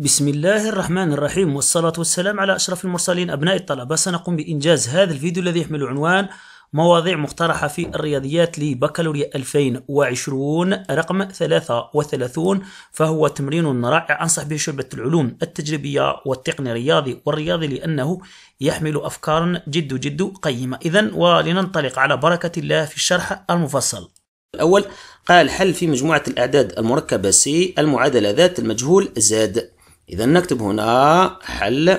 بسم الله الرحمن الرحيم والصلاة والسلام على أشرف المرسلين أبناء الطلبة سنقوم بإنجاز هذا الفيديو الذي يحمل عنوان مواضيع مقترحة في الرياضيات لبكالوريا 2020 رقم 33 فهو تمرين رائع أنصح به شعبة العلوم التجريبية والتقني الرياضي والرياضي لأنه يحمل أفكارا جد جد قيمة إذا ولننطلق على بركة الله في الشرح المفصل الأول قال حل في مجموعة الأعداد المركبة سي المعادلة ذات المجهول زاد إذا نكتب هنا حل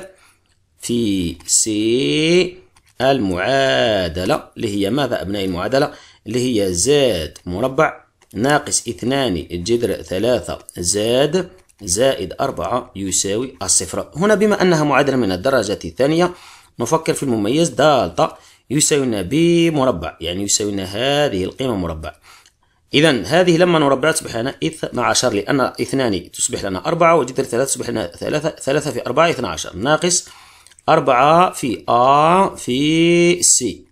في سي المعادلة اللي هي ماذا أبناء المعادلة اللي هي زاد مربع ناقص اثنان جذر ثلاثة زاد زائد أربعة يساوي الصفر هنا بما أنها معادلة من الدرجة الثانية نفكر في المميز دالتا يساوينا ب مربع يعني يساوينا هذه القيمة مربع إذا هذه لما نربعها تصبح لنا 12 لأن اثنان تصبح لنا أربعة وجذر ثلاثة تصبح لنا ثلاثة ثلاثة في أربعة 12 ناقص أربعة في أ في سي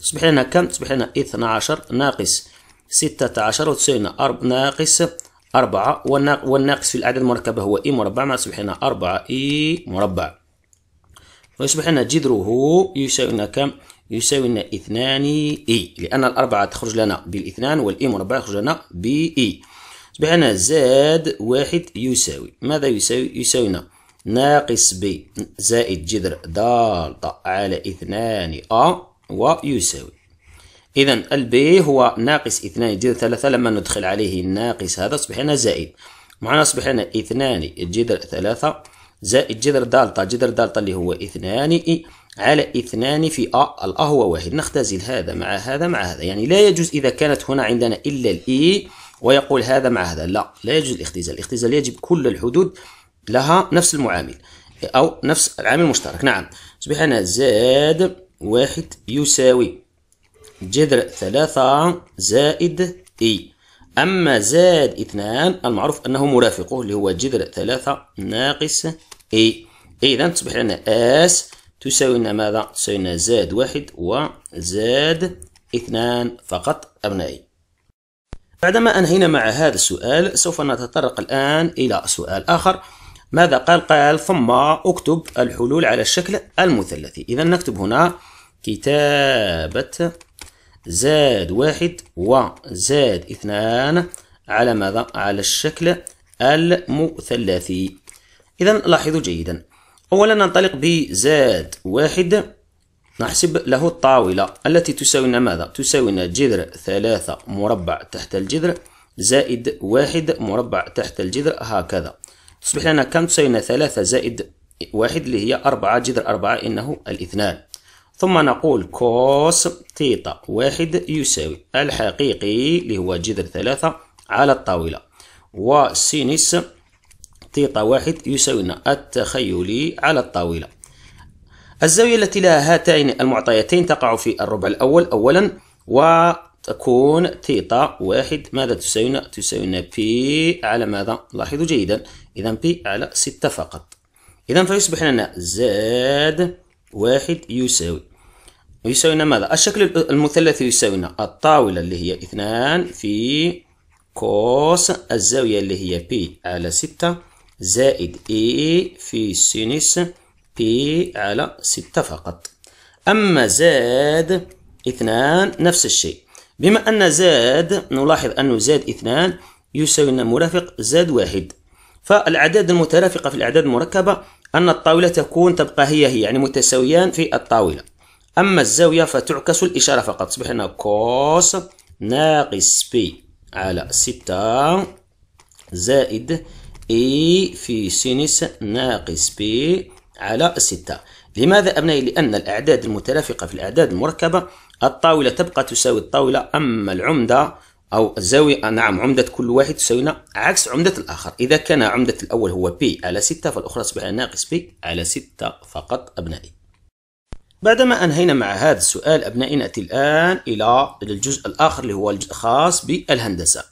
تصبح لنا كم؟ تصبح لنا 12 ناقص 16 وتساوي لنا أرب... ناقص 4 والنا... والناقص في الأعداد المركبة هو إي مربع ما تصبح لنا 4 إي مربع ويصبح لنا جذره يساوي لنا كم؟ يساوي لنا اثنان اي لان الاربعه تخرج لنا بالاثنان والاي مربع يخرج لنا باي يصبح لنا زاد واحد يساوي ماذا يساوي يساوي لنا ناقص ب زائد جذر دالتا على اثنان ا ويساوي اذا البي هو ناقص اثنان جذر ثلاثة لما ندخل عليه الناقص هذا اصبح لنا زائد معنا اصبح لنا اثنان جذر ثلاثة زائد جذر دالتا جذر دالتا اللي هو اثنان إي على اثنان في أ الأ هو واحد نختزل هذا مع هذا مع هذا يعني لا يجوز إذا كانت هنا عندنا إلا الإي e ويقول هذا مع هذا لا لا يجوز الاختزال الاختزال يجب كل الحدود لها نفس المعامل أو نفس العامل المشترك نعم تصبح أنا زاد واحد يساوي جذر ثلاثة زائد إي e. أما زاد اثنان المعروف أنه مرافقه اللي هو جذر ثلاثة ناقص إي e. إذا تصبح لنا اس تساوي لنا ماذا تساوي لنا زاد واحد وزاد اثنان فقط أبنائي بعدما أنهينا مع هذا السؤال سوف نتطرق الآن إلى سؤال آخر ماذا قال قال ثم اكتب الحلول على الشكل المثلثي إذا نكتب هنا كتابة زاد واحد وزاد اثنان على ماذا على الشكل المثلثي إذا لاحظوا جيدا أولا ننطلق بزاد واحد نحسب له الطاولة التي تساوينا ماذا؟ تساوينا جذر ثلاثة مربع تحت الجذر زائد واحد مربع تحت الجذر هكذا تصبح لنا كم تساوينا ثلاثة زائد واحد اللي هي أربعة جذر أربعة إنه الاثنان ثم نقول كوس تيتا واحد يساوي الحقيقي اللي هو جذر ثلاثة على الطاولة وسينس تيتا واحد يساوينا التخيلي على الطاولة الزاوية التي لها هاتين المعطيتين تقع في الربع الأول أولا وتكون تيتا واحد ماذا تساوينا؟ تساوينا بي على ماذا؟ لاحظوا جيدا إذا بي على ستة فقط إذا فيصبح لنا زاد واحد يساوي يساوينا ماذا؟ الشكل المثلثي يساوينا الطاولة اللي هي اثنان في كوس الزاوية اللي هي بي على ستة زائد اي في سينس بي على ستة فقط أما زاد اثنان نفس الشيء بما أن زاد نلاحظ أنه زاد اثنان يساوي مرافق زاد واحد فالأعداد المترافقة في الأعداد المركبة أن الطاولة تكون تبقى هي هي يعني متساويان في الطاولة أما الزاوية فتعكس الإشارة فقط تصبح لنا كوس ناقص بي على ستة زائد إي في سينس ناقص بي على ستة لماذا أبنائي؟ لأن الأعداد المتلافقة في الأعداد المركبة الطاولة تبقى تساوي الطاولة أما العمدة أو الزاوية نعم عمدة كل واحد تساوينا عكس عمدة الآخر إذا كان عمدة الأول هو بي على ستة فالأخرى تصبح ناقص بي على ستة فقط أبنائي بعدما أنهينا مع هذا السؤال أبنائي نأتي الآن إلى الجزء الآخر اللي هو الخاص بالهندسة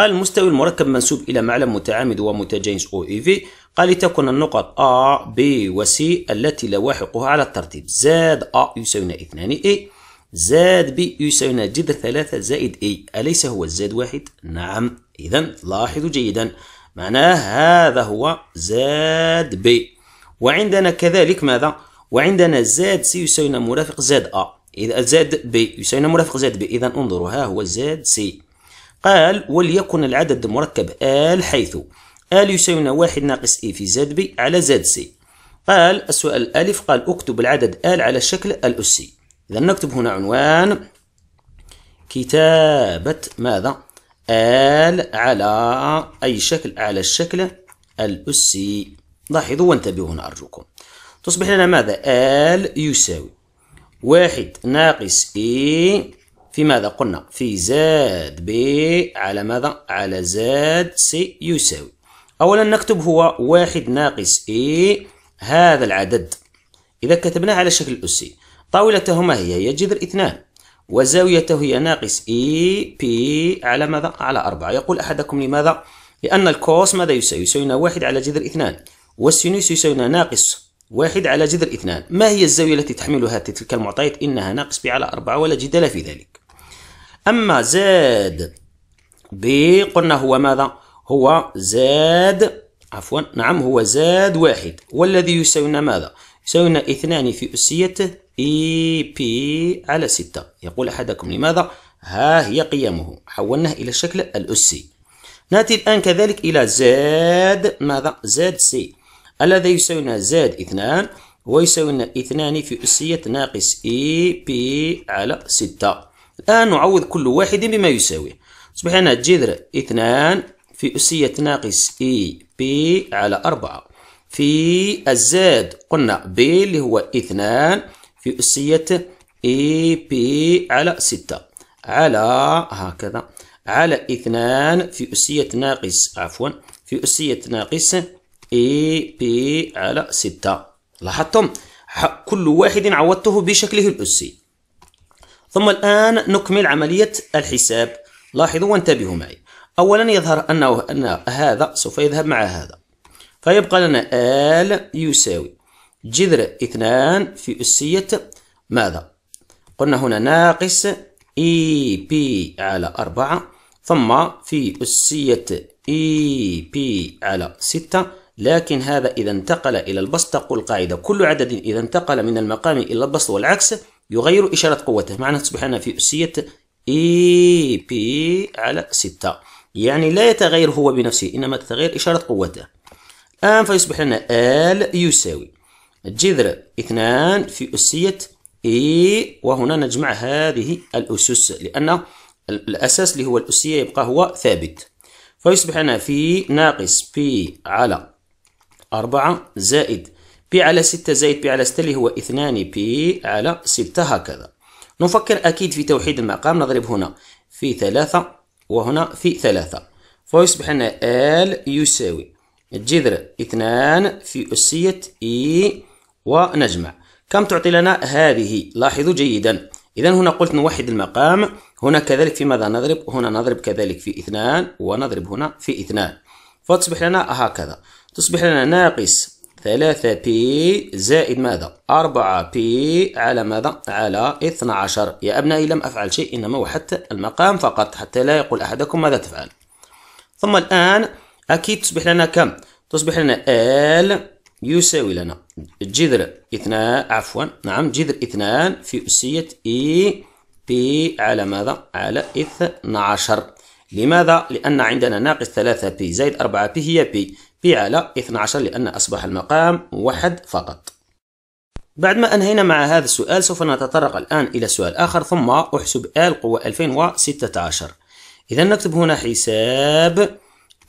قال مستوي المركب منسوب إلى معلم متعامد ومتجانس أو إي في قال لتكن النقط A, B و C التي لواحقها على الترتيب زاد A يساوينا 2 A زاد B يساوينا جذر 3 زائد A أليس هو الزاد واحد؟ نعم إذا لاحظوا جيدا معناه هذا هو زاد B وعندنا كذلك ماذا؟ وعندنا زاد C يساوينا مرافق زاد A إذا زاد B يساوينا مرافق زاد B إذا انظروا ها هو زاد C قال وليكن العدد مركب آل حيث آل يساوينا واحد ناقص إي في زد بي على زد سي قال السؤال الألف قال اكتب العدد آل على الشكل الأسي إذا نكتب هنا عنوان كتابة ماذا؟ آل على أي شكل؟ على الشكل الأسي لاحظوا وانتبهوا هنا أرجوكم تصبح لنا ماذا؟ آل يساوي واحد ناقص إي في ماذا قلنا في زاد ب على ماذا على زاد سي يساوي أولا نكتب هو واحد ناقص إي هذا العدد إذا كتبناه على شكل أسي طاولته ما هي هي جذر اثنان وزاويته هي ناقص إي بي على ماذا على أربعة يقول أحدكم لماذا لأن الكوس ماذا يساوي يساوي واحد على جذر اثنان والسينوس يساوي ناقص واحد على جذر اثنان ما هي الزاوية التي تحملها تلك المعطيات إنها ناقص بي على أربعة ولا جدال في ذلك أما زاد بي قلنا هو ماذا هو زاد عفوا نعم هو زاد واحد والذي يساوينا ماذا يساوينا اثنان في أسيته إي e بي على ستة يقول أحدكم لماذا ها هي قيمه حولناه إلى الشكل الأسي نأتي الآن كذلك إلى زاد ماذا زاد سي الذي يساوينا زاد اثنان ويساوينا اثنان في أسية ناقص إي e بي على ستة الآن نعوض كل واحد بما يساوي أصبح لنا جذر اثنان في أسية ناقص إي بي على أربعة في الزاد قلنا بي اللي هو اثنان في أسية إي بي على ستة على هكذا على اثنان في أسية ناقص عفوا في أسية ناقص إي بي على ستة لاحظتم كل واحد عوضته بشكله الأسي ثم الآن نكمل عملية الحساب لاحظوا وانتبهوا معي أولا يظهر أنه أن هذا سوف يذهب مع هذا فيبقى لنا آل يساوي جذر اثنان في أسية ماذا قلنا هنا ناقص اي e بي على أربعة ثم في أسية اي e بي على ستة لكن هذا إذا انتقل إلى البسط تقول القاعدة كل عدد إذا انتقل من المقام إلى البسط والعكس يغير إشارة قوته معنى تصبح لنا في أسية إي بي على 6 يعني لا يتغير هو بنفسه إنما تتغير إشارة قوته الآن فيصبح لنا ال يساوي جذر اثنان في أسية إي وهنا نجمع هذه الأسس لأن الأساس اللي هو الأسية يبقى هو ثابت فيصبح لنا في ناقص بي على أربعة زائد بي على 6 زائد بي على 6 اللي هو 2 بي على 6 هكذا نفكر أكيد في توحيد المقام نضرب هنا في 3 وهنا في 3 فيصبح لنا ال يساوي جذر 2 في أسية اي ونجمع كم تعطي لنا هذه لاحظوا جيدا إذا هنا قلت نوحد المقام هنا كذلك في ماذا نضرب هنا نضرب كذلك في اثنان ونضرب هنا في اثنان فتصبح لنا هكذا تصبح لنا ناقص ثلاثة بي زائد ماذا؟ أربعة بي على ماذا؟ على 12 يا أبنائي لم أفعل شيء إنما وحدت المقام فقط حتى لا يقول أحدكم ماذا تفعل ثم الآن أكيد تصبح لنا كم؟ تصبح لنا ال يساوي لنا جذر اثنان عفوا نعم جذر اثنان في أسية إي e بي على ماذا؟ على 12 لماذا؟ لأن عندنا ناقص 3 بي زائد 4 بي هي بي في على 12 لأن أصبح المقام واحد فقط بعد ما أنهينا مع هذا السؤال سوف نتطرق الآن إلى سؤال آخر ثم أحسب آل قوة 2016 إذا نكتب هنا حساب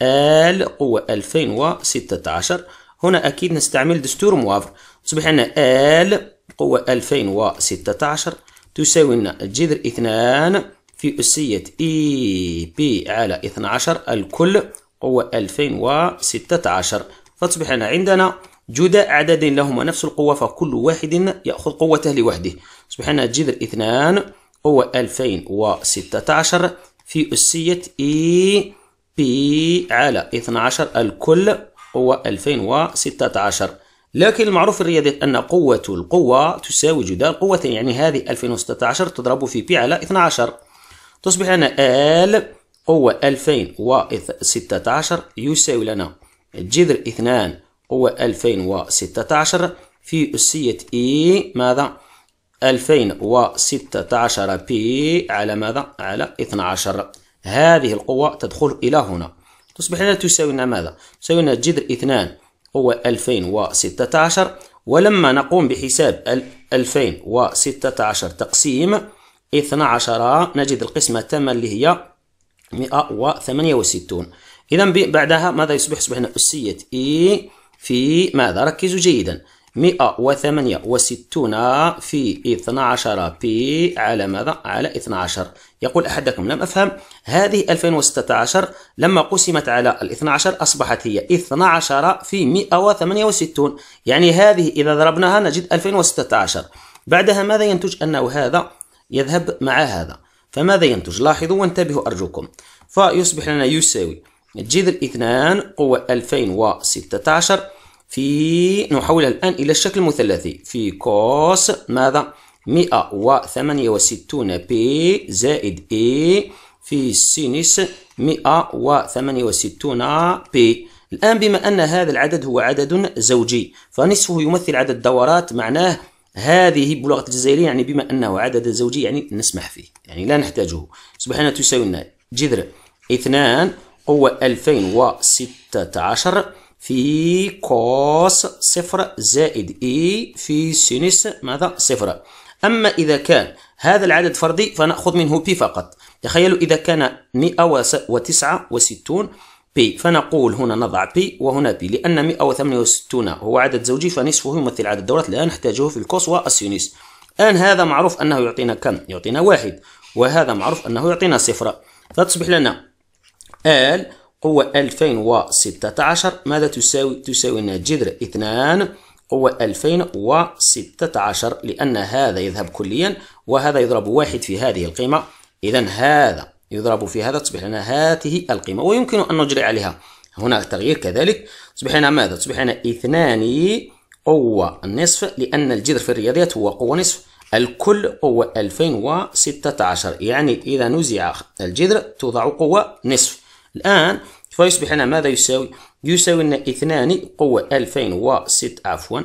آل قوة 2016 هنا أكيد نستعمل دستور موافر أصبح عندنا آل قوة 2016 تساوي لنا الجذر 2 في أسية إي e بي على 12 الكل قوة 2016 فتصبح عندنا جدا عدد لهما نفس القوة فكل واحد يأخذ قوته لوحده تصبح هنا جذر اثنان قوة 2016 في أسية إي بي على 12 الكل قوة 2016 لكن المعروف في الرياضيات أن قوة القوة تساوي جدا القوة يعني هذه 2016 تضرب في بي على 12 تصبح هنا آل قوة 2016 يساوي لنا جذر اثنان قوة 2016 في أسية إي e ماذا؟ 2016 بي على ماذا؟ على 12 هذه القوة تدخل إلى هنا تصبح لنا تساوي لنا ماذا؟ تساوي لنا جذر اثنان قوة 2016 ولما نقوم بحساب 2016 تقسيم 12 نجد القسمة التامة اللي هي 168 إذا بعدها ماذا يصبح؟ يصبح هنا أسية إي e في ماذا؟ ركزوا جيدا 168 في 12 بي على ماذا؟ على 12 يقول أحدكم لم أفهم هذه 2016 لما قسمت على ال 12 أصبحت هي 12 في 168 يعني هذه إذا ضربناها نجد 2016 بعدها ماذا ينتج أنه هذا يذهب مع هذا فماذا ينتج لاحظوا وانتبهوا أرجوكم فيصبح لنا يساوي جذر اثنان قوة 2016 في نحولها الآن إلى الشكل المثلثي في كوس ماذا 168 بي زائد اي في سينس 168 بي الآن بما أن هذا العدد هو عدد زوجي فنصفه يمثل عدد دورات معناه هذه بلغة الجزائرية يعني بما أنه عدد زوجي يعني نسمح فيه يعني لا نحتاجه سبحانه تساوي لنا جذر اثنان قوة 2016 في كوس صفر زائد إي في سينس ماذا صفر أما إذا كان هذا العدد فردي فنأخذ منه بي فقط تخيلوا إذا كان مئة وتسعة وستون بي فنقول هنا نضع بي وهنا بي لأن 168 هو عدد زوجي فنصفه يمثل عدد الدورات لا نحتاجه في الكوس والسيونيس الآن هذا معروف أنه يعطينا كم؟ يعطينا واحد وهذا معروف أنه يعطينا صفر فتصبح لنا آل قوة 2016 ماذا تساوي؟ تساوي لنا جذر 2 قوة 2016 لأن هذا يذهب كليا وهذا يضرب واحد في هذه القيمة إذا هذا يضرب في هذا تصبح لنا هاته القيمة ويمكن أن نجري عليها هنا تغيير كذلك تصبح لنا ماذا؟ تصبح لنا اثنان قوة النصف لأن الجذر في الرياضيات هو قوة نصف الكل قوة 2016 يعني إذا نزع الجذر توضع قوة نصف الآن فيصبح لنا ماذا يساوي؟ يساوي لنا اثنان قوة 2006 عفوا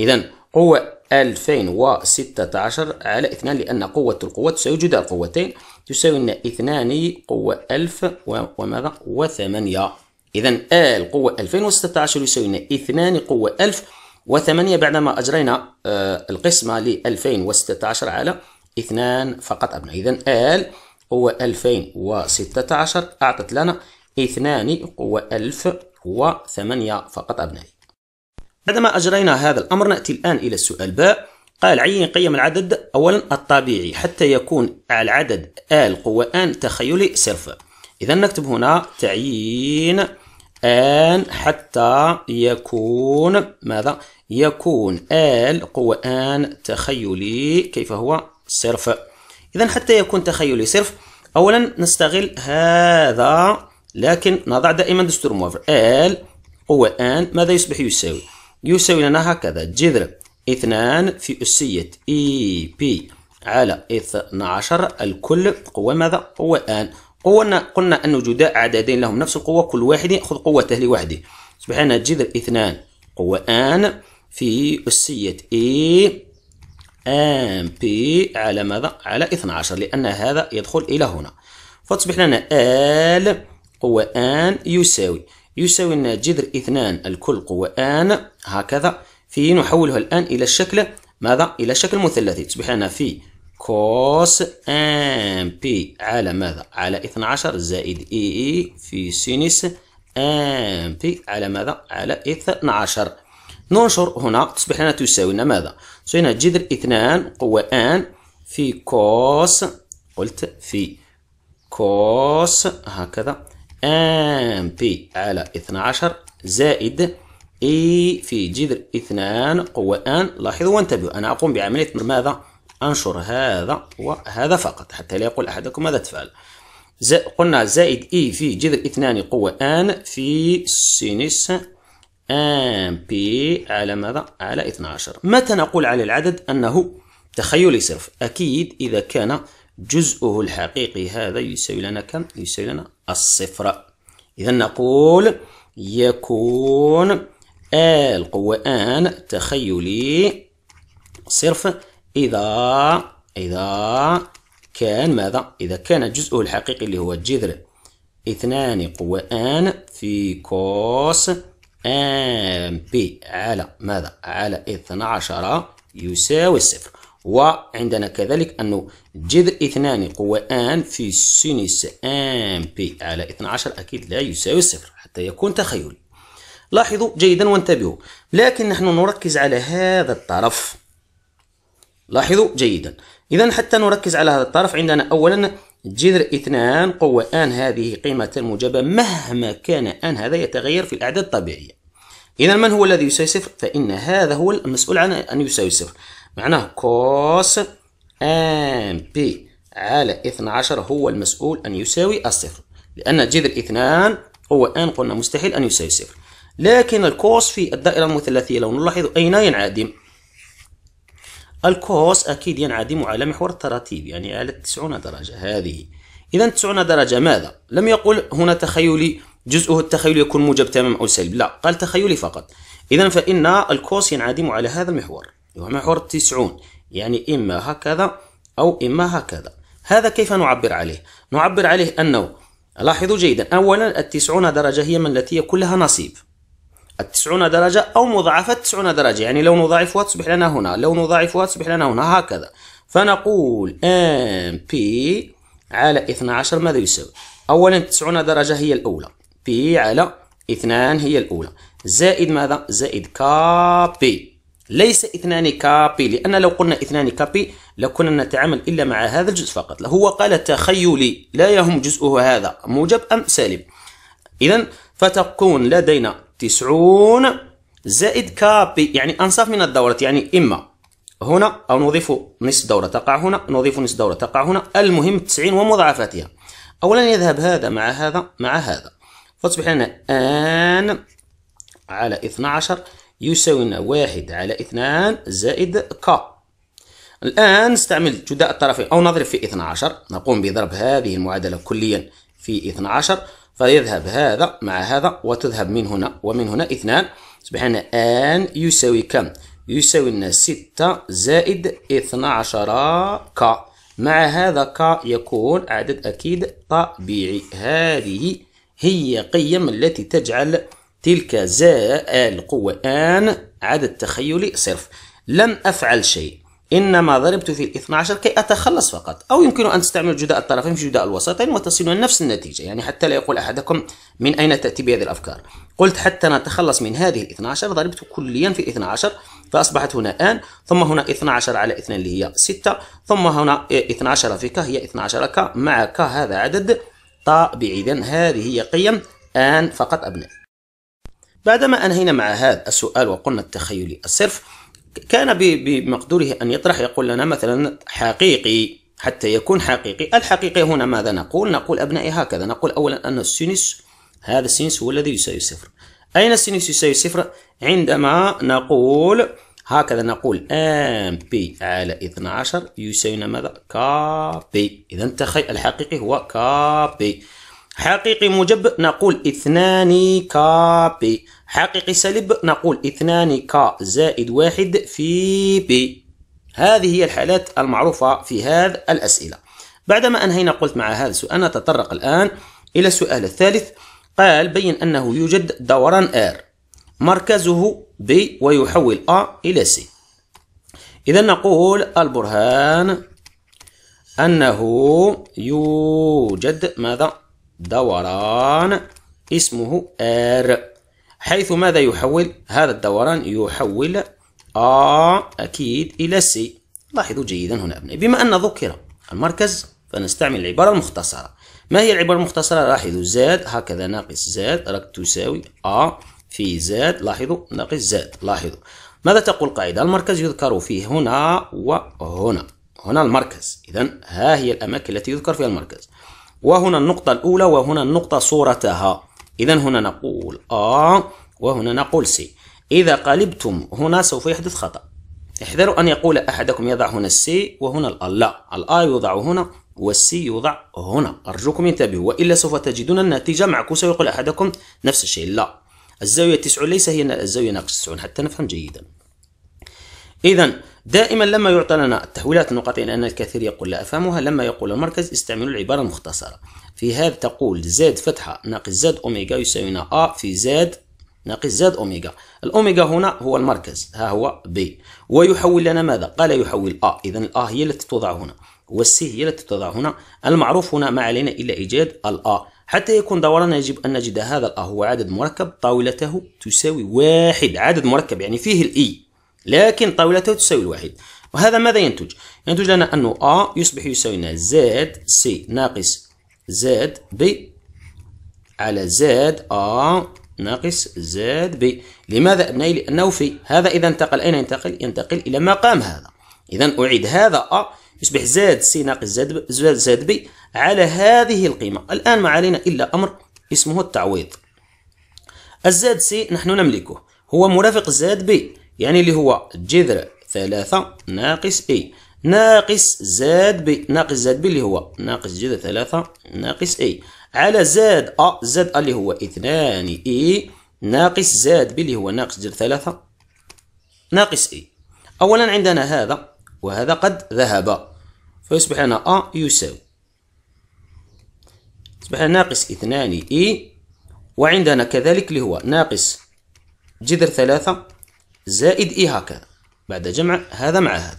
إذا قوة 2016 على 2 لأن قوة القوات سيوجد القوتين تساوي لنا 2 قوة 1000 وماذا و و8 إذا آل قوة 2016 يساوي لنا 2 قوة 1000 و8 بعدما أجرينا آه، القسمة ل 2016 على اثنان فقط أبناء إذا آل قوة 2016 أعطت لنا اثنان قوة 1000 و8 فقط أبنائي بعدما أجرينا هذا الأمر نأتي الآن إلى السؤال باء قال عين قيم العدد أولا الطبيعي حتى يكون العدد آل قوة آن تخيلي صرف إذا نكتب هنا تعيين آن حتى يكون ماذا؟ يكون آل قوة آن تخيلي كيف هو؟ صرف إذا حتى يكون تخيلي صرف أولا نستغل هذا لكن نضع دائما دستور موافر آل قوة آن ماذا يصبح يساوي؟ يساوي لنا هكذا جذر اثنان في أسية اي e بي على عشر الكل قوة ماذا؟ قوة ان قلنا قلنا أن وجود عددين لهم نفس القوة كل واحد يأخذ قوته لوحده يصبح لنا جذر اثنان قوة ان في أسية اي ام بي على ماذا؟ على عشر لأن هذا يدخل إلى هنا فتصبح لنا ال قوة ان يساوي يساوي لنا جذر اثنان الكل قوة آن هكذا في نحولها الآن إلى الشكل ماذا؟ إلى شكل مثلثي تصبح لنا في كوس أم بي على ماذا؟ على 12 زائد اي اي في سينس أم بي على ماذا؟ على 12 ننشر هنا تصبح لنا تساوي لنا ماذا؟ تساوي لنا جذر اثنان قوة ان في كوس قلت في كوس هكذا ام بي على 12 زائد اي e في جذر اثنان قوة ان لاحظوا وانتبهوا أنا أقوم بعملية ماذا؟ أنشر هذا وهذا فقط حتى لا يقول أحدكم ماذا تفعل زي قلنا زائد اي e في جذر اثنان قوة ان في سينس ام بي على ماذا؟ على 12 متى نقول على العدد أنه تخيلي صرف؟ أكيد إذا كان جزءه الحقيقي هذا يساوي لنا كم؟ يساوي لنا الصفر إذا نقول يكون القوة آن تخيلي صرف إذا إذا كان ماذا؟ إذا كان جزءه الحقيقي اللي هو الجذر اثنان قوة آن في كوس آن بي على ماذا؟ على 12 يساوي الصفر وعندنا كذلك أنه جذر اثنان قوة ان في سينس ان بي على 12 أكيد لا يساوي الصفر حتى يكون تخيلي لاحظوا جيدا وانتبهوا لكن نحن نركز على هذا الطرف لاحظوا جيدا إذا حتى نركز على هذا الطرف عندنا أولا جذر اثنان قوة ان هذه قيمة موجبة مهما كان ان هذا يتغير في الأعداد الطبيعية إذا من هو الذي يساوي صفر؟ فإن هذا هو المسؤول عن أن يساوي صفر معناه كوس ام بي على 12 هو المسؤول أن يساوي الصفر لأن جذر اثنان هو ان قلنا مستحيل أن يساوي صفر لكن الكوس في الدائرة المثلثية لو نلاحظ أين ينعدم الكوس أكيد ينعدم على محور التراتيب يعني على 90 درجة هذه إذا 90 درجة ماذا؟ لم يقل هنا تخيلي جزءه التخيلي يكون موجب تمام أو سلب لا قال تخيلي فقط إذا فإن الكوس ينعدم على هذا المحور هو محور التسعون يعني إما هكذا أو إما هكذا هذا كيف نعبر عليه؟ نعبر عليه أنه لاحظوا جيدا أولا التسعون درجة هي من التي كلها نصيب التسعون درجة أو مضاعفة التسعون درجة يعني لو نضاعفها تصبح لنا هنا لو نضاعفها تصبح لنا هنا هكذا فنقول ام بي على 12 ماذا يساوي أولا 90 درجة هي الأولى بي على 2 هي الأولى زائد ماذا زائد كا بي ليس اثنان كابي لأن لو قلنا اثنان كابي لكنا نتعامل إلا مع هذا الجزء فقط هو قال تخيلي لا يهم جزءه هذا موجب أم سالب إذا فتكون لدينا 90 زائد كابي يعني أنصاف من الدورة يعني إما هنا أو نضيف نصف دورة تقع هنا نضيف نصف دورة تقع هنا المهم 90 ومضاعفاتها أولا يذهب هذا مع هذا مع هذا فتصبح لنا آن على 12 يساوينا واحد على اثنان زائد ك الآن نستعمل جداء الطرفين أو نضرب في 12 نقوم بضرب هذه المعادلة كليا في 12 فيذهب هذا مع هذا وتذهب من هنا ومن هنا اثنان سبحان آن يساوي كم؟ يساوي لنا 6 زائد 12 ك مع هذا ك يكون عدد أكيد طبيعي هذه هي قيم التي تجعل تلك زاء القوة آن عدد تخيلي صرف لم أفعل شيء إنما ضربت في الاثنى عشر كي أتخلص فقط أو يمكن أن تستعمل جداء الطرفين في جداء الوسطين وتصل نفس النتيجة يعني حتى لا يقول أحدكم من أين تأتي بهذه الأفكار قلت حتى نتخلص من هذه الاثنى عشر ضربت كليا في الاثنى عشر فأصبحت هنا آن ثم هنا اثنى عشر على اثنين اللي هي ستة ثم هنا اثنى عشر في ك هي اثنى عشر ك مع ك هذا عدد طبيعي إذن هذه هي قيم آن فقط أبنائي بعدما أنهينا مع هذا السؤال وقلنا التخيلي الصرف كان بمقدوره أن يطرح يقول لنا مثلا حقيقي حتى يكون حقيقي الحقيقي هنا ماذا نقول نقول أبنائي هكذا نقول أولا أن السينس هذا السينس هو الذي يساوي صفر أين السينس يساوي صفر عندما نقول هكذا نقول ام بي على 12 يساوي ماذا كا بي اذا الحقيقي هو كا بي حقيقي موجب نقول اثنان كا بي حقيقي سلب نقول اثنان كا زائد واحد في بي هذه هي الحالات المعروفة في هذا الأسئلة بعدما أنهينا قلت مع هذا السؤال نتطرق الآن إلى السؤال الثالث قال بين أنه يوجد دوران R مركزه B ويحول A إلى C إذا نقول البرهان أنه يوجد ماذا دوران اسمه R حيث ماذا يحول هذا الدوران يحول آ أكيد إلى سي لاحظوا جيدا هنا أبنائي بما أن ذكر المركز فنستعمل العبارة المختصرة ما هي العبارة المختصرة لاحظوا زاد هكذا ناقص زاد راك تساوي أ في زاد لاحظوا ناقص زاد لاحظوا ماذا تقول القاعدة المركز يذكر فيه هنا وهنا هنا المركز إذا ها هي الأماكن التي يذكر فيها المركز وهنا النقطة الأولى وهنا النقطة صورتها إذا هنا نقول آ وهنا نقول سي إذا قلبتم هنا سوف يحدث خطأ احذروا أن يقول أحدكم يضع هنا السي وهنا الأ لا الأ يوضع هنا والسي يوضع هنا أرجوكم انتبهوا وإلا سوف تجدون النتيجة معكوسة ويقول أحدكم نفس الشيء لا الزاوية 90 ليس هي الزاوية ناقص 90 حتى نفهم جيدا إذا دائما لما يعطى لنا التحويلات النقطية يعني لأن الكثير يقول لا أفهمها لما يقول المركز استعملوا العبارة المختصرة في هذا تقول زاد فتحة ناقص زاد أوميجا يساوينا أ في زاد ناقص زاد أوميجا الأوميجا هنا هو المركز ها هو بي ويحول لنا ماذا؟ قال يحول أ إذا الأ هي التي توضع هنا والسي هي التي توضع هنا المعروف هنا ما علينا إلا إيجاد الأ حتى يكون دورنا يجب أن نجد هذا الأ هو عدد مركب طاولته تساوي واحد عدد مركب يعني فيه الإي e. لكن طاولته تساوي الواحد وهذا ماذا ينتج؟ ينتج لنا أنه A يصبح يساوي لنا Z C ناقص زاد B على زاد A ناقص زاد B لماذا أبنائي؟ لأنه في هذا إذا انتقل أين ينتقل؟ ينتقل إلى مقام هذا إذا أعيد هذا A يصبح زاد C ناقص زاد زاد B على هذه القيمة الآن ما علينا إلا أمر اسمه التعويض الزاد سي نحن نملكه هو مرافق زاد بي يعني اللي هو جذر ثلاثة ناقص اي ناقص زاد بي ناقص زاد بي اللي هو ناقص جذر ثلاثة ناقص اي على زاد أ زاد أ اللي هو اثنان اي e. ناقص زاد بي اللي هو ناقص جذر ثلاثة ناقص اي أولا عندنا هذا وهذا قد ذهب فيصبح لنا أ يساوي يصبح ناقص اثنان اي e، وعندنا كذلك اللي هو ناقص جذر ثلاثة زائد إي هكذا بعد جمع هذا مع هذا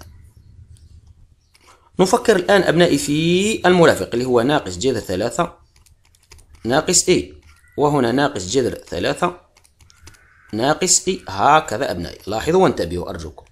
نفكر الآن أبنائي في المرافق اللي هو ناقص جذر ثلاثة ناقص إي وهنا ناقص جذر ثلاثة ناقص إي هكذا أبنائي لاحظوا وانتبهوا أرجوكم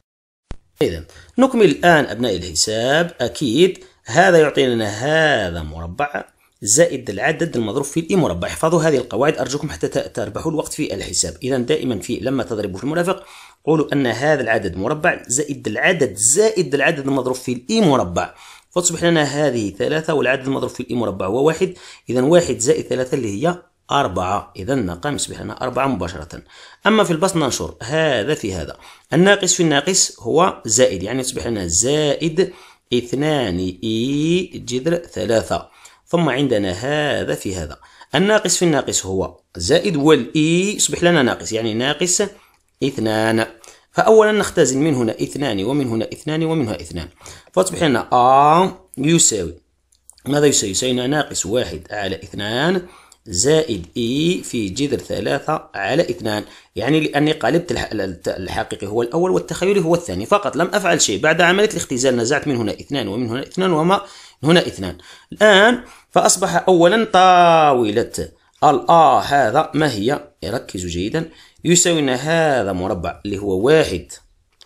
إذا نكمل الآن أبنائي الحساب أكيد هذا يعطينا هذا مربع زائد العدد المضروب في الاي مربع احفظوا هذه القواعد ارجوكم حتى تربحوا الوقت في الحساب اذا دائما في لما تضربوا في المرافق قولوا ان هذا العدد مربع زائد العدد زائد العدد المضروب في الاي مربع فتصبح لنا هذه ثلاثة والعدد المضروب في الاي مربع هو واحد اذا واحد زائد ثلاثة اللي هي أربعة إذا الناقم يصبح لنا أربعة مباشرة أما في البسط ننشر هذا في هذا الناقص في الناقص هو زائد يعني يصبح لنا زائد اثنان إي جذر ثلاثة ثم عندنا هذا في هذا الناقص في الناقص هو زائد والإي e، يصبح لنا ناقص يعني ناقص اثنان فأولا نختزل من هنا اثنان ومن هنا اثنان ومن هنا اثنان فتصبح لنا أ يساوي ماذا يساوي؟ يساوي ناقص واحد على اثنان زائد إي e في جذر ثلاثة على اثنان يعني لأني قلبت الحقيقي هو الأول والتخيلي هو الثاني فقط لم أفعل شيء بعد عملية الاختزال نزعت من هنا اثنان ومن هنا اثنان وما هنا اثنان الآن فأصبح أولا طاولة ا هذا ما هي ركزوا جيدا يساوينا هذا مربع اللي هو واحد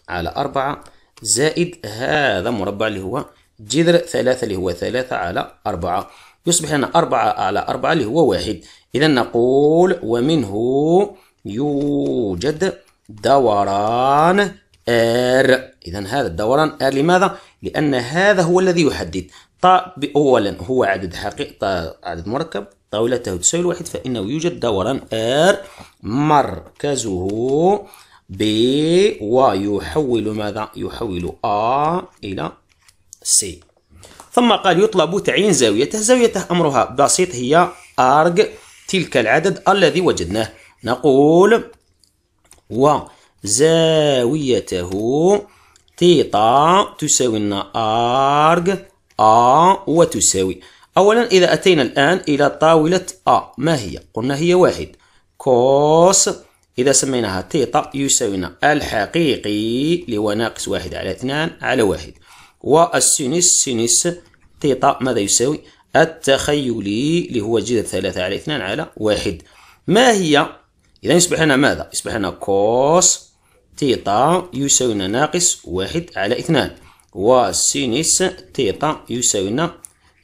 على أربعة زائد هذا مربع اللي هو جذر ثلاثة اللي هو ثلاثة على أربعة يصبح لنا أربعة على أربعة اللي هو واحد إذا نقول ومنه يوجد دوران R إذا هذا الدوران R لماذا؟ لأن هذا هو الذي يحدد طا أولا هو عدد حقيقي طا عدد مركب طاولته تساوي الواحد فإنه يوجد دورا ار مركزه ب ويحول ماذا؟ يحول ا إلى سي ثم قال يطلب تعيين زاويته زاويته أمرها بسيط هي أرج تلك العدد الذي وجدناه نقول وزاويته تيتا تساوي لنا أرج آ وتساوي أولا إذا أتينا الآن إلى طاولة آ ما هي؟ قلنا هي واحد كوس إذا سميناها تيتا يساوينا الحقيقي اللي هو ناقص واحد على اثنان على واحد والسينس سينس تيتا ماذا يساوي؟ التخيلي اللي هو جذر ثلاثة على اثنان على واحد ما هي؟ إذا يصبح لنا ماذا؟ يصبح لنا كوس تيتا يساوينا ناقص واحد على اثنان وسينيس تيتا يساوينا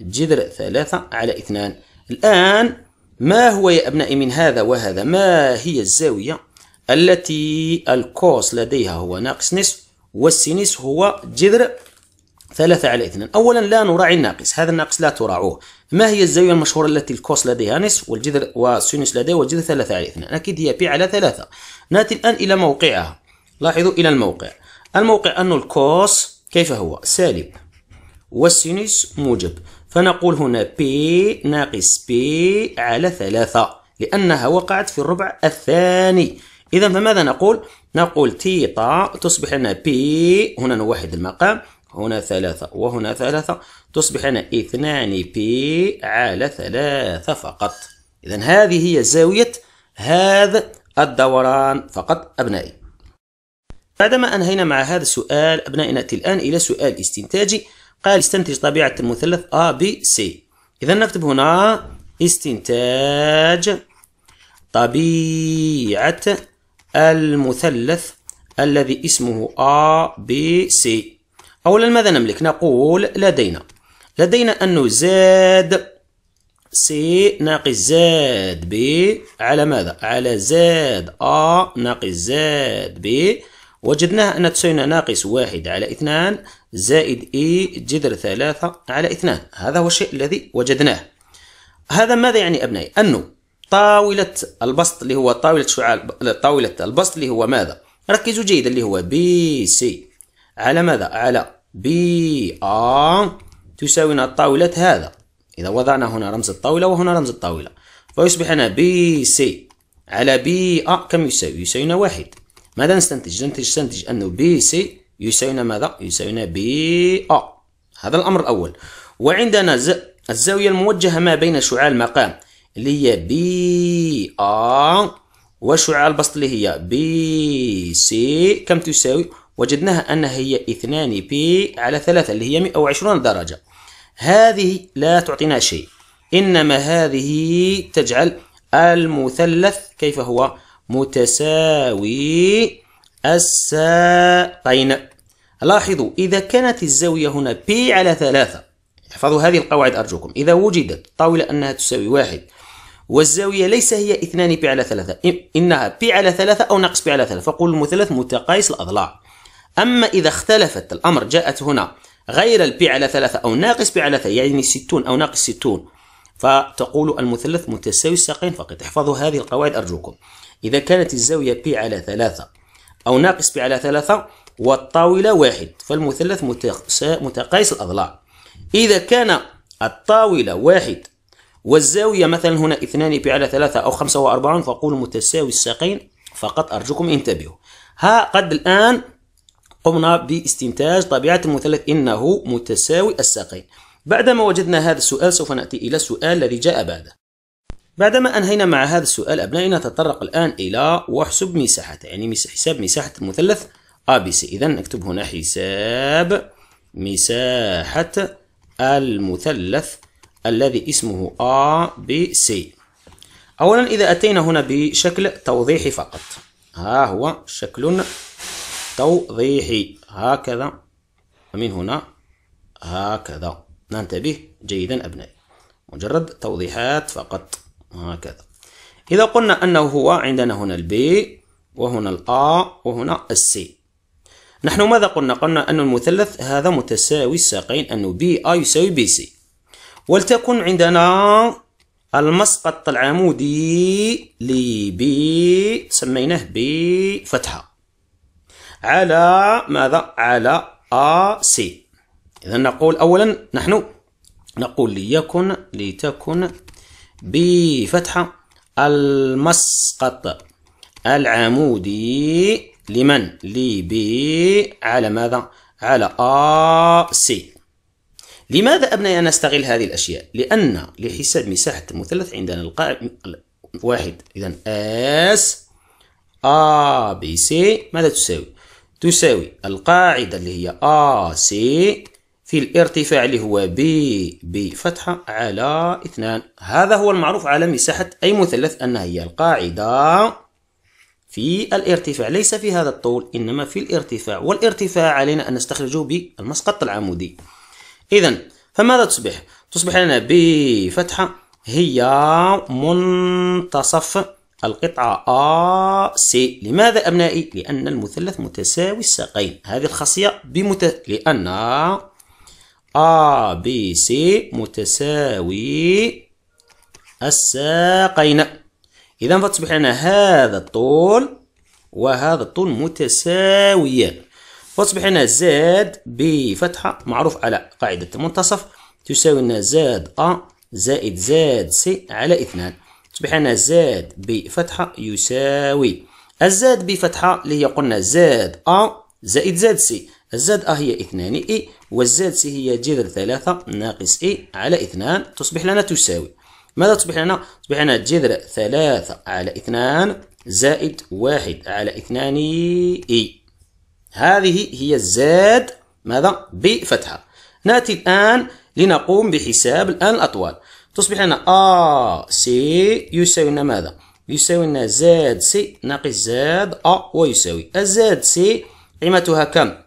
جذر ثلاثة على اثنان الآن ما هو يا أبنائي من هذا وهذا ما هي الزاوية التي الكوس لديها هو ناقص نصف والسينيس هو جذر ثلاثة على اثنان أولا لا نراعي الناقص هذا الناقص لا تراعوه ما هي الزاوية المشهورة التي الكوس لديها نصف والجذر والسينيس لديها والجذر ثلاثة على اثنان أكيد هي بي على ثلاثة نأتي الآن إلى موقعها لاحظوا إلى الموقع الموقع أن الكوس كيف هو سالب والسينوس موجب فنقول هنا بي ناقص بي على ثلاثة لأنها وقعت في الربع الثاني إذا فماذا نقول؟ نقول تيتا تصبح لنا بي هنا نوحد المقام هنا ثلاثة وهنا ثلاثة تصبح لنا اثنان بي على ثلاثة فقط إذا هذه هي زاوية هذا الدوران فقط أبنائي بعدما أنهينا مع هذا السؤال أبنائي نأتي الآن إلى سؤال استنتاجي قال استنتج طبيعة المثلث A B C إذا نكتب هنا استنتاج طبيعة المثلث الذي اسمه A B C أولا ماذا نملك؟ نقول لدينا لدينا أنه زاد سي ناقص زاد B على ماذا؟ على زاد أ ناقص زاد B وجدناه أن تساوي ناقص واحد على اثنان زائد إي جذر ثلاثة على اثنان هذا هو الشيء الذي وجدناه هذا ماذا يعني أبنائي أنه طاولة البسط اللي هو طاولة شعاع طاولة البسط اللي هو ماذا ركزوا جيدا اللي هو بي سي على ماذا على بي آ تساوينا طاولة هذا إذا وضعنا هنا رمز الطاولة وهنا رمز الطاولة فيصبح لنا بي سي على بي آ كم يساوي؟ يساوينا واحد ماذا نستنتج؟ نستنتج نستنتج أنه بي سي يساوينا ماذا؟ يساوينا بي أ هذا الأمر الأول وعندنا ز... الزاوية الموجهة ما بين شعاع المقام اللي هي بي أ وشعاع البسط اللي هي بي سي كم تساوي؟ وجدناها أنها هي 2 بي على 3 اللي هي 120 درجة هذه لا تعطينا شيء إنما هذه تجعل المثلث كيف هو؟ متساوي الساقين طيب، لاحظوا إذا كانت الزاوية هنا بي على ثلاثة احفظوا هذه القواعد أرجوكم إذا وجدت طاولة أنها تساوي واحد والزاوية ليس هي اثنان بي على ثلاثة إنها بي على ثلاثة أو ناقص بي على ثلاثة فقول المثلث متقايس الأضلاع أما إذا اختلفت الأمر جاءت هنا غير البي على ثلاثة أو ناقص بي على ثلاثة يعني ستون أو ناقص ستون فتقول المثلث متساوي الساقين فقط احفظوا هذه القواعد أرجوكم إذا كانت الزاوية بي على ثلاثة أو ناقص بي على ثلاثة والطاولة واحد فالمثلث متقايس الأضلاع إذا كان الطاولة واحد والزاوية مثلا هنا اثنان بي على ثلاثة أو خمسة وأربعون فقولوا متساوي الساقين فقط أرجوكم انتبهوا ها قد الآن قمنا باستنتاج طبيعة المثلث إنه متساوي الساقين بعدما وجدنا هذا السؤال سوف نأتي إلى السؤال الذي جاء بعده بعدما أنهينا مع هذا السؤال أبنائي نتطرق الآن إلى واحسب مساحة يعني حساب مساحة المثلث ABC إذا نكتب هنا حساب مساحة المثلث الذي اسمه ABC أولا إذا أتينا هنا بشكل توضيحي فقط ها هو شكل توضيحي هكذا ومن هنا هكذا ننتبه جيدا أبنائي مجرد توضيحات فقط هكذا إذا قلنا أنه هو عندنا هنا البي وهنا الأ وهنا السي نحن ماذا قلنا؟ قلنا أن المثلث هذا متساوي الساقين أن بي أ يساوي بي سي ولتكن عندنا المسقط العمودي لبي سميناه بي فتحة على ماذا؟ على أ سي إذا نقول أولا نحن نقول ليكن لتكن بفتحة المسقط العمودي لمن لي بي على ماذا على آ سي لماذا أبنائي أنا أستغل هذه الأشياء لأن لحساب مساحة المثلث عندنا القاعدة واحد إذا اس آ بي سي ماذا تساوي تساوي القاعدة اللي هي آ سي في الارتفاع اللي هو بي بفتحة على اثنان هذا هو المعروف على مساحة أي مثلث أنها هي القاعدة في الارتفاع ليس في هذا الطول إنما في الارتفاع والارتفاع علينا أن نستخرجه بالمسقط العمودي إذا فماذا تصبح؟ تصبح لنا بي فتحة هي منتصف القطعة أ سي لماذا أبنائي؟ لأن المثلث متساوي الساقين هذه الخاصية بمت... لأن A B C متساوي الساقين إذا فتصبح لنا هذا الطول وهذا الطول متساويان فتصبح لنا زاد بفتحة معروف على قاعدة المنتصف تساوي لنا زاد أ زائد زاد سي على اثنان تصبح لنا زاد بفتحة يساوي الزاد بفتحة اللي هي قلنا زاد أ زائد زاد سي الزاد أ هي اثنان إي والزاد سي هي جذر ثلاثة ناقص إي على اثنان تصبح لنا تساوي ماذا تصبح لنا؟ تصبح لنا جذر ثلاثة على اثنان زائد واحد على اثنان إي هذه هي الزاد ماذا؟ بفتحة نأتي الآن لنقوم بحساب الآن الأطوال تصبح لنا أ سي يساوي لنا ماذا؟ يساوي لنا زاد سي ناقص زاد أ ويساوي الزاد سي قيمتها كم؟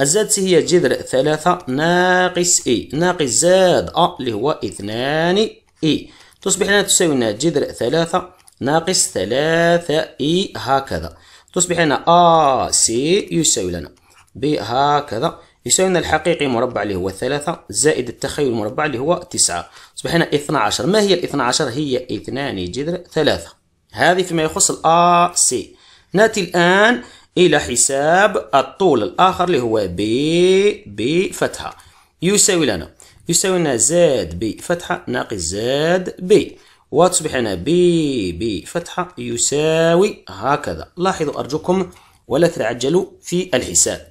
الزاد سي هي جذر ثلاثة ناقص إي ناقص زاد أ اللي هو اثنان إي تصبح لنا تساوي لنا جذر ثلاثة ناقص ثلاثة إي هكذا تصبح لنا أ سي يساوي لنا ب هكذا يساوي لنا الحقيقي مربع اللي هو ثلاثة زائد التخيل مربع اللي هو تسعة تصبح لنا عشر ما هي ال عشر هي اثنان جذر ثلاثة هذه فيما يخص الأ سي نأتي الآن إلى حساب الطول الآخر اللي هو بي بفتحة يساوي لنا يساوي لنا زاد بفتحة ناقص زاد بي وتصبح لنا بي بفتحة يساوي هكذا لاحظوا أرجوكم ولا تتعجلوا في الحساب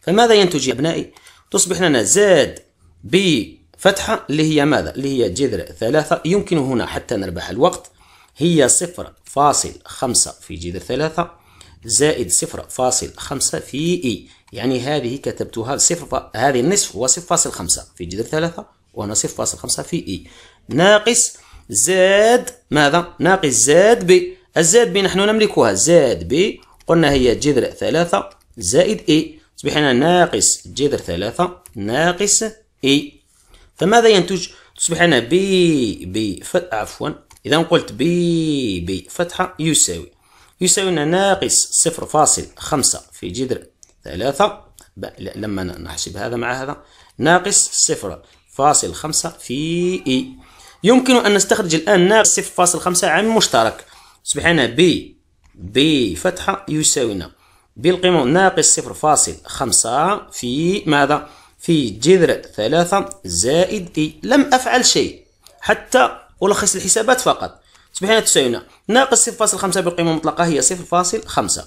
فماذا ينتج يا أبنائي؟ تصبح لنا زاد بي فتحة اللي هي ماذا؟ اللي هي جذر ثلاثة يمكن هنا حتى نربح الوقت هي صفر فاصل خمسة في جذر ثلاثة زائد 0.5 في اي يعني هذه كتبتها صفر هذه النصف هو 0.5 في جذر 3 وهنا 0.5 في اي ناقص زاد ماذا ناقص زاد بي الزاد بي نحن نملكها زاد بي قلنا هي جذر 3 زائد اي تصبح هنا ناقص جذر 3 ناقص اي فماذا ينتج تصبح هنا بي بي عفوا اذا قلت بي بي فتحه يساوي يساوينا ناقص صفر فاصل خمسة في جذر ثلاثة لما نحسب هذا مع هذا ناقص صفر فاصل خمسة في اي يمكن أن نستخرج الآن ناقص صفر فاصل خمسة عام مشترك أصبحنا ب ب فتحة يساوينا بالقيمة ناقص صفر فاصل خمسة في ماذا؟ في جذر ثلاثة زائد اي لم أفعل شيء حتى ألخص الحسابات فقط تصبحين 90 ناقص 0.5 بالقيمة المطلقة هي 0.5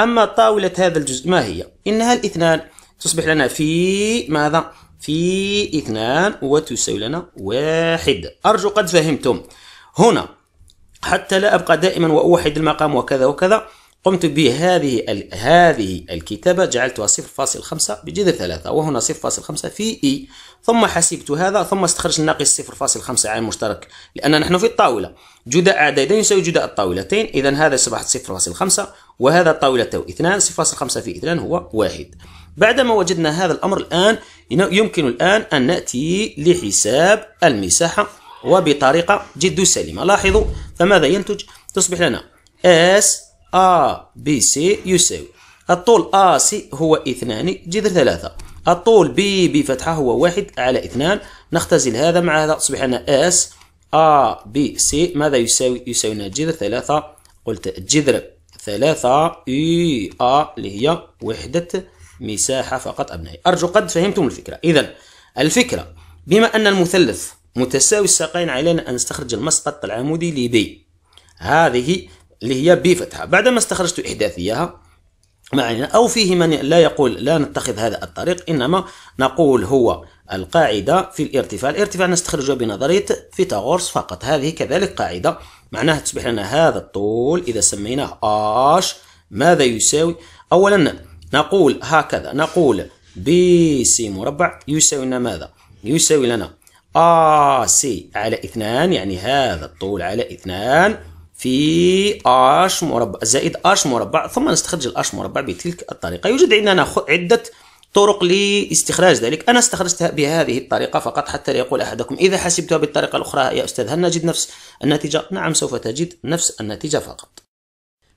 أما طاولة هذا الجزء ما هي؟ إنها الاثنان تصبح لنا في ماذا؟ في اثنان وتساوي لنا واحد أرجو قد فهمتم هنا حتى لا أبقى دائما وأوحد المقام وكذا وكذا قمت بهذه ال... هذه الكتابة جعلتها 0.5 بجذر 3 وهنا 0.5 في إي ثم حسبت هذا ثم استخرجت الناقص 0.5 عين مشترك لأن نحن في الطاولة جداء عددين يساوي جداء الطاولتين إذا هذا أصبحت 0.5 وهذا الطاوله 2 0.5 في 2 هو 1 بعدما وجدنا هذا الأمر الآن يمكن الآن أن نأتي لحساب المساحة وبطريقة جد سليمة لاحظوا فماذا ينتج تصبح لنا اس ا بي سي يساوي الطول ا سي هو 2 جذر 3 الطول بي بفتحة هو واحد على اثنان نختزل هذا مع هذا تصبح لنا اس ا بي سي ماذا يساوي يساوي لنا جذر ثلاثة قلت جذر ثلاثة اي e، ا اللي هي وحدة مساحة فقط أبنائي أرجو قد فهمتم الفكرة إذا الفكرة بما أن المثلث متساوي الساقين علينا أن نستخرج المسقط العمودي لبي هذه اللي هي بفتحة فتحة بعدما استخرجت إحداثيها معينة أو فيه من لا يقول لا نتخذ هذا الطريق إنما نقول هو القاعدة في الارتفاع الارتفاع نستخرجه بنظرية فيثاغورس فقط هذه كذلك قاعدة معناها تصبح لنا هذا الطول إذا سميناه آش ماذا يساوي أولا نقول هكذا نقول بي سي مربع يساوي لنا ماذا يساوي لنا آ سي على اثنان يعني هذا الطول على اثنان في اش مربع زائد اش مربع ثم نستخرج الاش مربع بتلك الطريقة يوجد عندنا عدة طرق لاستخراج ذلك أنا استخرجتها بهذه الطريقة فقط حتى يقول أحدكم إذا حسبتها بالطريقة الأخرى يا أستاذ هل نجد نفس النتيجة؟ نعم سوف تجد نفس النتيجة فقط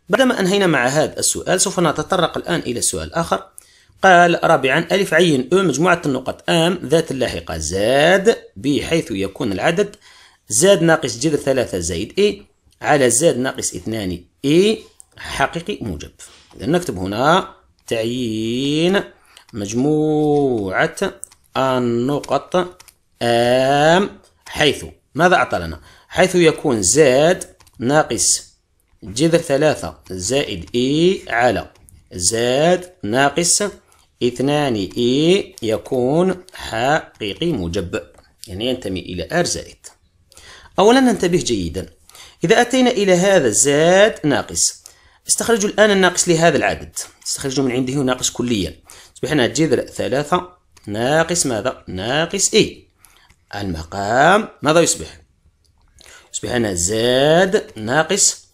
بعدما أنهينا مع هذا السؤال سوف نتطرق الآن إلى سؤال آخر قال رابعا ألف عين أو مجموعة النقط آم ذات اللاحقة زاد بحيث يكون العدد زاد ناقص جذر ثلاثة زائد إي على زد ناقص اثنان اي حقيقي موجب إذا نكتب هنا تعيين مجموعة النقط آم حيث ماذا أعطى لنا؟ حيث يكون زاد ناقص جذر ثلاثة زائد إي على زاد ناقص اثنان إي يكون حقيقي موجب يعني ينتمي إلى آر زائد أولا ننتبه جيدا إذا أتينا إلى هذا زاد ناقص استخرجوا الآن الناقص لهذا العدد استخرجوا من عنده ناقص كليا تصبح لنا جذر ثلاثة ناقص ماذا؟ ناقص إي المقام ماذا يصبح؟ يصبح لنا زاد ناقص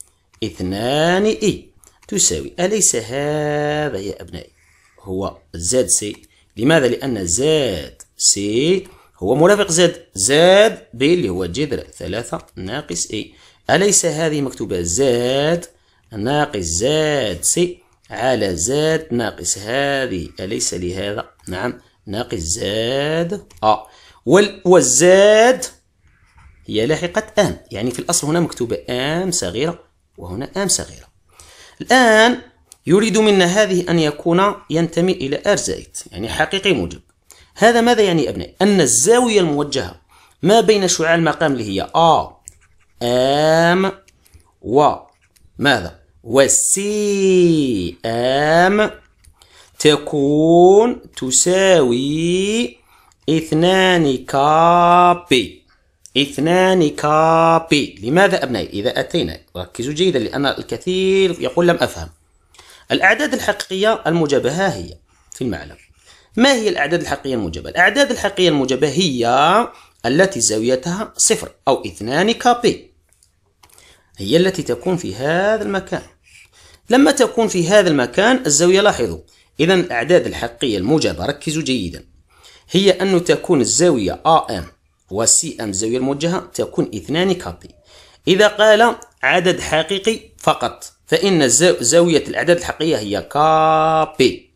اثنان إي تساوي أليس هذا يا أبنائي هو زاد سي لماذا؟ لأن زاد سي هو مرافق زاد زاد بي اللي هو جذر ثلاثة ناقص إي أليس هذه مكتوبة زاد ناقص زاد سي على زاد ناقص هذه أليس لهذا نعم ناقص زاد أ آه. والزاد هي لاحقة آم يعني في الأصل هنا مكتوبة آم صغيرة وهنا آم صغيرة الآن يريد منا هذه أن يكون ينتمي إلى أرزايت يعني حقيقي موجب هذا ماذا يعني أبنائي؟ أن الزاوية الموجهة ما بين شعاع المقام اللي هي آ ام و ماذا والسي ام تكون تساوي اثنان كابي اثنان كابي لماذا أبنائي إذا أتينا ركزوا جيدا لأن الكثير يقول لم أفهم الأعداد الحقيقية الموجبة ها هي في المعلم ما هي الأعداد الحقيقية الموجبة؟ الأعداد الحقيقية الموجبة هي التي زاويتها صفر أو اثنان كابي هي التي تكون في هذا المكان لما تكون في هذا المكان الزاوية لاحظوا إذا الأعداد الحقيقية الموجبة ركزوا جيدا هي أن تكون الزاوية AM و CM الزاوية الموجهة تكون اثنان كابي إذا قال عدد حقيقي فقط فإن زاوية الأعداد الحقيقية هي كابي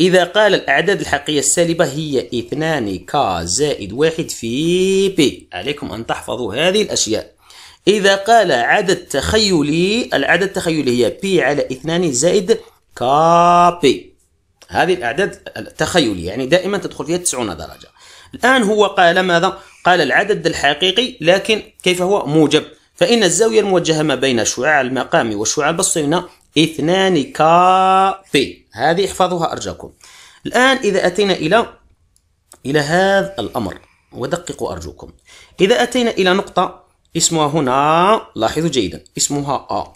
إذا قال الأعداد الحقيقية السالبة هي اثنان ك زائد واحد في بي عليكم أن تحفظوا هذه الأشياء إذا قال عدد تخيلي العدد التخيلي هي بي على اثنان زائد كابي هذه الأعداد التخيلية يعني دائما تدخل فيها 90 درجة الآن هو قال ماذا؟ قال العدد الحقيقي لكن كيف هو موجب فإن الزاوية الموجهة ما بين شعاع المقام وشعاع البصينة اثنان كابي هذه احفظوها أرجوكم الآن إذا أتينا إلى إلى هذا الأمر ودققوا أرجوكم إذا أتينا إلى نقطة اسمها هنا لاحظوا جيدا اسمها ا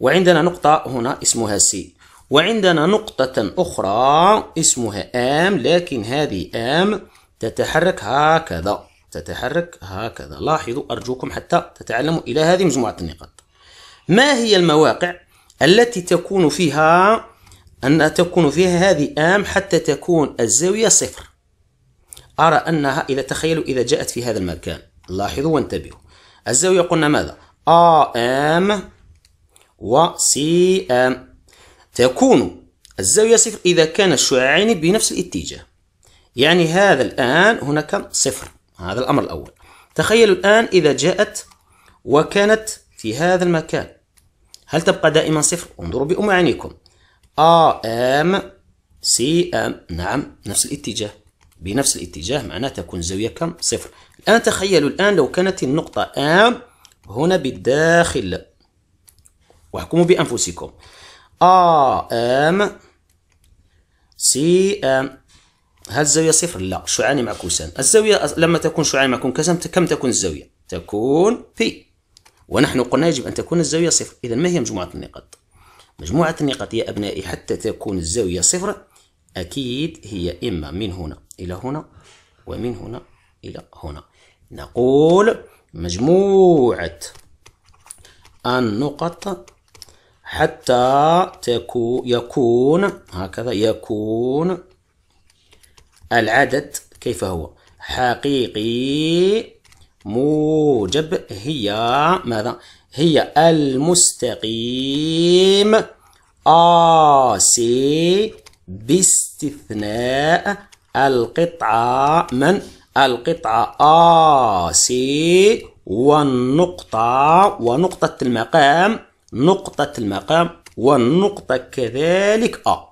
وعندنا نقطة هنا اسمها سي وعندنا نقطة أخرى اسمها ام لكن هذه ام تتحرك هكذا تتحرك هكذا لاحظوا أرجوكم حتى تتعلموا إلى هذه مجموعة النقاط ما هي المواقع التي تكون فيها أن تكون فيها هذه آم حتى تكون الزاوية صفر أرى أنها إذا تخيلوا إذا جاءت في هذا المكان لاحظوا وانتبهوا الزاوية قلنا ماذا AM و CM تكون الزاوية صفر إذا كان الشعاعين بنفس الاتجاه يعني هذا الآن هناك صفر هذا الأمر الأول تخيل الآن إذا جاءت وكانت في هذا المكان هل تبقى دائما صفر؟ انظروا بأم عينيكم AM CM نعم نفس الاتجاه بنفس الاتجاه معناه تكون زاوية كم صفر الآن تخيلوا الآن لو كانت النقطة آم هنا بالداخل واحكموا بأنفسكم آ آم سي آم هل الزاوية صفر؟ لا شعاني معكوسان الزاوية لما تكون شعاع معكوسا كم تكون الزاوية؟ تكون بي ونحن قلنا يجب أن تكون الزاوية صفر إذا ما هي مجموعة النقاط؟ مجموعة النقاط يا أبنائي حتى تكون الزاوية صفر أكيد هي إما من هنا إلى هنا ومن هنا إلى هنا نقول مجموعة النقط حتى تكو يكون هكذا يكون العدد كيف هو حقيقي موجب هي ماذا هي المستقيم آسي باستثناء القطعة من القطعة آ سي والنقطة ونقطة المقام نقطة المقام والنقطة كذلك أ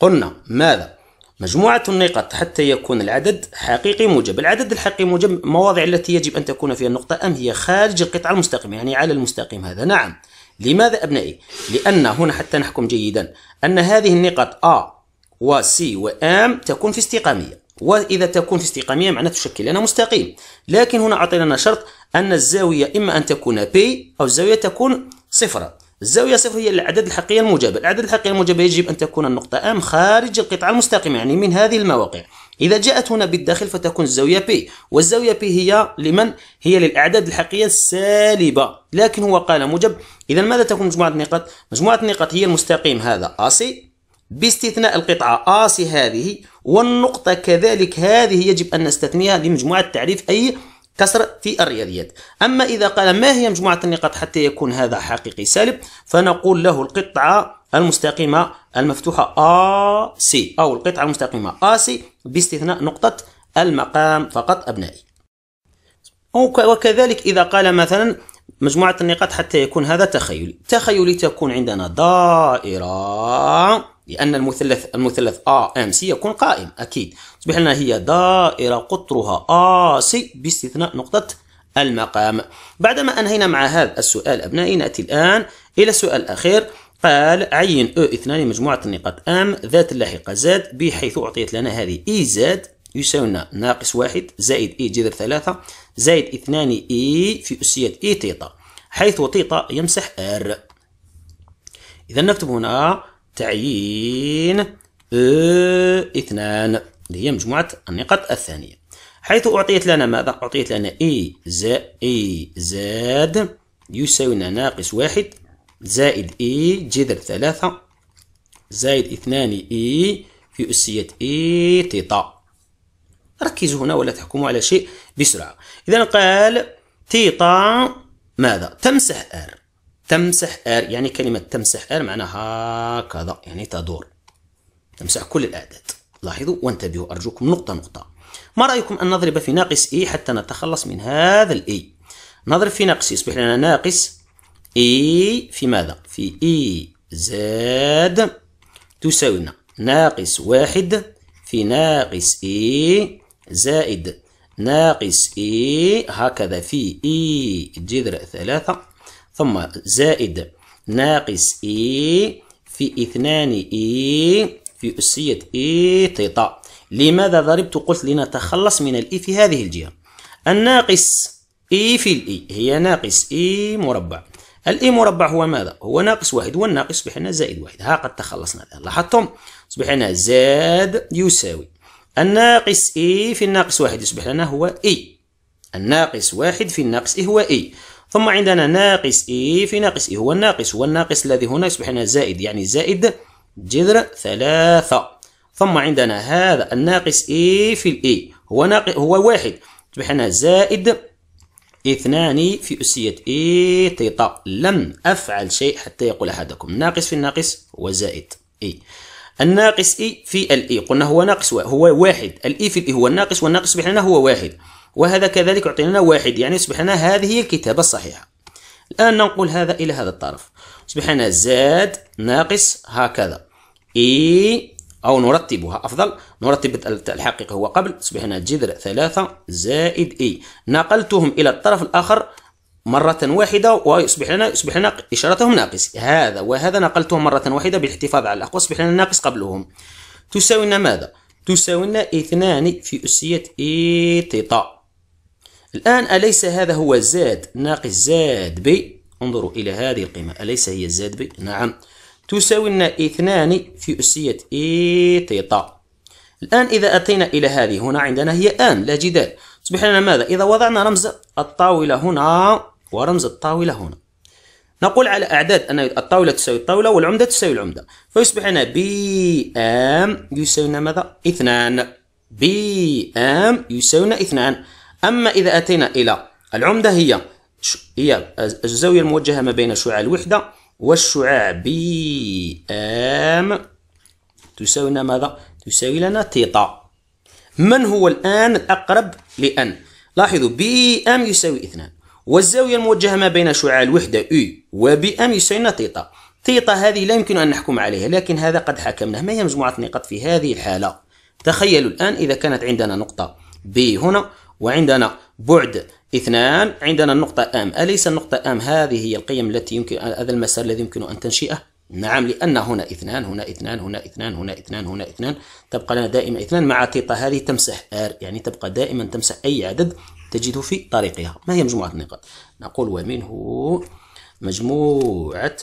قلنا ماذا؟ مجموعة النقاط حتى يكون العدد حقيقي موجب العدد الحقيقي موجب مواضع التي يجب أن تكون فيها النقطة أم هي خارج القطعة المستقيمة يعني على المستقيم هذا نعم لماذا أبنائي؟ لأن هنا حتى نحكم جيدا أن هذه النقط أ وسي وام تكون في استقامية وإذا تكون في استقامية معناها تشكل لنا مستقيم لكن هنا أعطينا شرط أن الزاوية إما أن تكون بي أو الزاوية تكون صفرا الزاوية صفر هي العدد الحقيقية الموجبة الأعداد الحقيقية الموجبة يجب أن تكون النقطة أم خارج القطعة المستقيمة يعني من هذه المواقع إذا جاءت هنا بالداخل فتكون الزاوية بي والزاوية بي هي لمن هي للأعداد الحقيقية السالبة لكن هو قال موجب إذا ماذا تكون مجموعة النقاط مجموعة النقاط هي المستقيم هذا أسي باستثناء القطعة آسي هذه والنقطة كذلك هذه يجب أن نستثنيها لمجموعة تعريف أي كسر في الرياضيات أما إذا قال ما هي مجموعة النقاط حتى يكون هذا حقيقي سالب فنقول له القطعة المستقيمة المفتوحة آسي سي أو القطعة المستقيمة آ سي باستثناء نقطة المقام فقط أبنائي وكذلك إذا قال مثلا مجموعة النقاط حتى يكون هذا تخيلي تخيلي تكون عندنا دائرة لأن المثلث المثلث AMC يكون قائم أكيد تصبح لنا هي دائرة قطرها AC باستثناء نقطة المقام بعدما أنهينا مع هذا السؤال أبنائي نأتي الآن إلى السؤال الأخير قال عين أو اثنان مجموعة النقاط أم ذات اللاحقة زاد بحيث أعطيت لنا هذه إي e زاد يساوي لنا ناقص واحد زائد إي e جذر ثلاثة زائد اثنان إي e في أسية إي تيتا حيث تيتا يمسح R إذا نكتب هنا تعيين أه، اثنان اللي هي مجموعة النقط الثانية حيث أعطيت لنا ماذا؟ أعطيت لنا إي زائد إي زاد يساوي لنا ناقص واحد زائد إي جذر ثلاثة زائد اثنان إي في أسية إي تيتا ركزوا هنا ولا تحكموا على شيء بسرعة إذا قال تيتا ماذا؟ تمسح آر تمسح ار يعني كلمه تمسح ار معناها هكذا يعني تدور تمسح كل الاعداد لاحظوا وانتبهوا ارجوكم نقطه نقطه ما رايكم ان نضرب في ناقص اي e حتى نتخلص من هذا الاي e؟ نضرب في ناقص e، يصبح لنا ناقص اي في ماذا في اي زاد تساوي لنا ناقص واحد في ناقص اي زائد ناقص اي هكذا في اي جذر ثلاثة ثم زائد ناقص إي e في اثنان إي e في أسية إي e تيتا لماذا ضربت قلت لنتخلص من الإي في هذه الجهة الناقص إي في الإي هي ناقص إي مربع الإي مربع هو ماذا؟ هو ناقص واحد والناقص يصبح لنا زائد واحد ها قد تخلصنا الآن لاحظتم؟ يصبح لنا زاد يساوي الناقص إي في الناقص واحد يصبح لنا هو إي الناقص واحد في الناقص إي هو إي ثم عندنا ناقص إي في ناقص إي هو الناقص هو الناقص الذي هنا يصبح هنا زائد يعني زائد جذر ثلاثة ثم عندنا هذا الناقص إي في الإي هو ناقص هو واحد يصبح هنا زائد اثنان في أسية إي تيتا لم أفعل شيء حتى يقول أحدكم ناقص في الناقص هو زائد إي الناقص إي في الإي قلنا هو ناقص هو واحد الإي في الإي هو الناقص والناقص يصبح لنا هو واحد وهذا كذلك يعطينا واحد يعني يصبح لنا هذه هي الكتابة الصحيحة الآن ننقل هذا إلى هذا الطرف يصبح لنا زاد ناقص هكذا إي أو نرتبها أفضل نرتب الحقيقة هو قبل يصبح لنا جذر ثلاثة زائد إي نقلتهم إلى الطرف الآخر مرة واحدة ويصبح لنا يصبح لنا إشارتهم ناقص هذا وهذا نقلتهم مرة واحدة بالاحتفاظ على الأقوى يصبح لنا ناقص قبلهم تساوي لنا ماذا؟ تساوي لنا اثنان في أسية إي تيتا الآن أليس هذا هو زاد ناقص زاد بي انظروا إلى هذه القيمة أليس هي زاد بي نعم تساوي لنا اثنان في أسية إي تيتا الآن إذا أتينا إلى هذه هنا عندنا هي آن لا جدال تصبح لنا ماذا إذا وضعنا رمز الطاولة هنا ورمز الطاولة هنا نقول على أعداد أن الطاولة تساوي الطاولة والعمدة تساوي العمدة فيصبح لنا بي آم يساوي لنا ماذا اثنان بي آم يساوي لنا اثنان أما إذا أتينا إلى العمدة هي هي الزاوية الموجهة ما بين شعاع الوحدة والشعاع بي ام تساوي لنا ماذا؟ تساوي لنا تيتا من هو الآن الأقرب لأن؟ لاحظوا بي ام يساوي اثنان والزاوية الموجهة ما بين شعاع الوحدة و وبي ام يساوي لنا تيتا تيتا هذه لا يمكن أن نحكم عليها لكن هذا قد حكمناه ما هي مجموعة نقاط في هذه الحالة تخيلوا الآن إذا كانت عندنا نقطة بي هنا وعندنا بعد اثنان عندنا النقطة أم أليس النقطة أم هذه هي القيم التي يمكن هذا المسار الذي يمكن أن تنشئه نعم لأن هنا اثنان هنا اثنان هنا اثنان هنا اثنان هنا اثنان تبقى لنا دائما اثنان مع تيطا هذه تمسح ار يعني تبقى دائما تمسح أي عدد تجده في طريقها ما هي مجموعة النقاط نقول ومنه مجموعة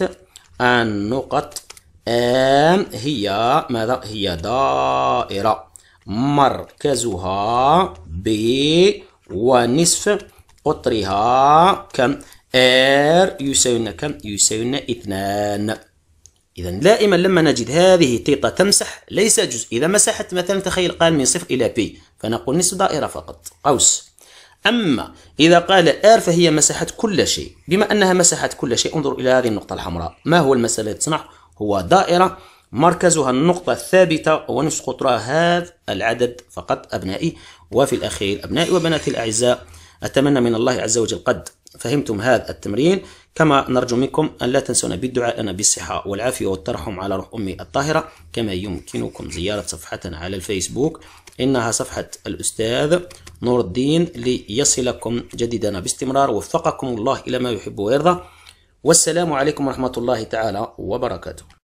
النقط أم هي ماذا هي دائرة مركزها ب ونصف قطرها كم R يساوينا كم يساوينا اثنان إذا دائما لما نجد هذه تيطا تمسح ليس جزء إذا مسحت مثلا تخيل قال من صفر إلى بي فنقول نصف دائرة فقط قوس أما إذا قال آر فهي مسحت كل شيء بما أنها مسحت كل شيء انظر إلى هذه النقطة الحمراء ما هو المسألة تصنع هو دائرة مركزها النقطة الثابتة ونصف قطرها هذا العدد فقط أبنائي وفي الأخير أبنائي وبناتي الأعزاء أتمنى من الله عز وجل قد فهمتم هذا التمرين كما نرجو منكم أن لا تنسونا بالدعاء لنا بالصحة والعافية والترحم على روح أمي الطاهرة كما يمكنكم زيارة صفحتنا على الفيسبوك إنها صفحة الأستاذ نور الدين ليصلكم جديدنا باستمرار وفقكم الله إلى ما يحب ويرضى والسلام عليكم ورحمة الله تعالى وبركاته